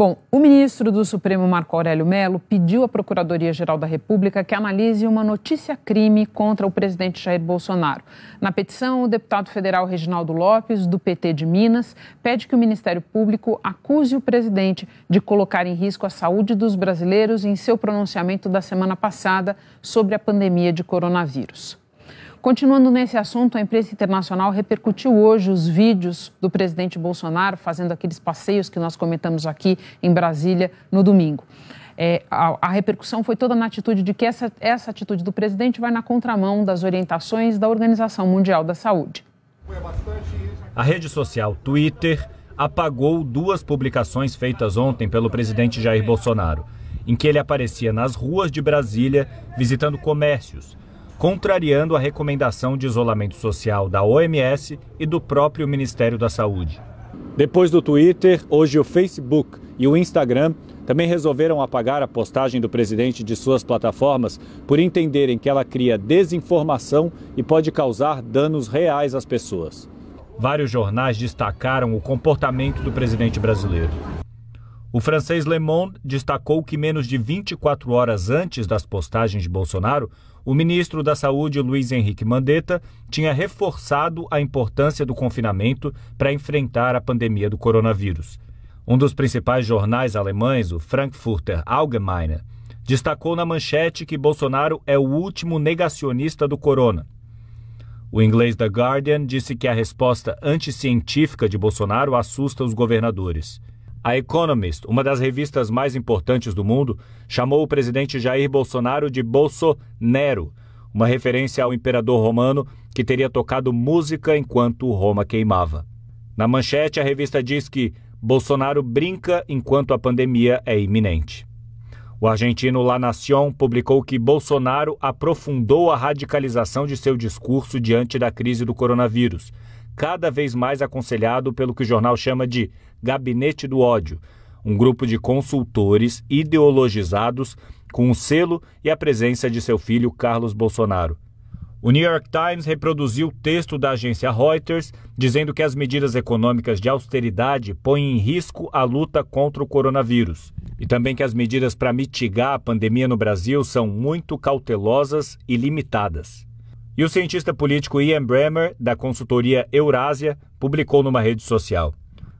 Bom, o ministro do Supremo, Marco Aurélio Melo, pediu à Procuradoria-Geral da República que analise uma notícia-crime contra o presidente Jair Bolsonaro. Na petição, o deputado federal Reginaldo Lopes, do PT de Minas, pede que o Ministério Público acuse o presidente de colocar em risco a saúde dos brasileiros em seu pronunciamento da semana passada sobre a pandemia de coronavírus. Continuando nesse assunto, a imprensa internacional repercutiu hoje os vídeos do presidente Bolsonaro fazendo aqueles passeios que nós comentamos aqui em Brasília no domingo. É, a, a, repercussão foi toda na atitude de que essa, essa atitude do presidente vai na contramão das orientações da Organização Mundial da Saúde. A rede social Twitter apagou duas publicações feitas ontem pelo presidente Jair Bolsonaro, em que ele aparecia nas ruas de Brasília visitando comércios contrariando a recomendação de isolamento social da OMS e do próprio Ministério da Saúde. Depois do Twitter, hoje o Facebook e o Instagram também resolveram apagar a postagem do presidente de suas plataformas por entenderem que ela cria desinformação e pode causar danos reais às pessoas. Vários jornais destacaram o comportamento do presidente brasileiro. O francês Le Monde destacou que menos de 24 horas antes das postagens de Bolsonaro, o ministro da Saúde, Luiz Henrique Mandetta, tinha reforçado a importância do confinamento para enfrentar a pandemia do coronavírus. Um dos principais jornais alemães, o Frankfurter Allgemeine, destacou na manchete que Bolsonaro é o último negacionista do corona. O inglês The Guardian disse que a resposta anticientífica de Bolsonaro assusta os governadores. A Economist, uma das revistas mais importantes do mundo, chamou o presidente Jair Bolsonaro de Bolsonaro, uma referência ao imperador romano que teria tocado música enquanto Roma queimava. Na manchete, a revista diz que Bolsonaro brinca enquanto a pandemia é iminente. O argentino La Nación publicou que Bolsonaro aprofundou a radicalização de seu discurso diante da crise do coronavírus, cada vez mais aconselhado pelo que o jornal chama de Gabinete do Ódio, um grupo de consultores ideologizados com o selo e a presença de seu filho Carlos Bolsonaro. O New York Times reproduziu o texto da agência Reuters dizendo que as medidas econômicas de austeridade põem em risco a luta contra o coronavírus e também que as medidas para mitigar a pandemia no Brasil são muito cautelosas e limitadas. E o cientista político Ian Bremmer, da consultoria Eurásia, publicou numa rede social: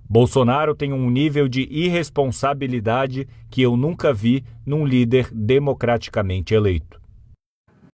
Bolsonaro tem um nível de irresponsabilidade que eu nunca vi num líder democraticamente eleito.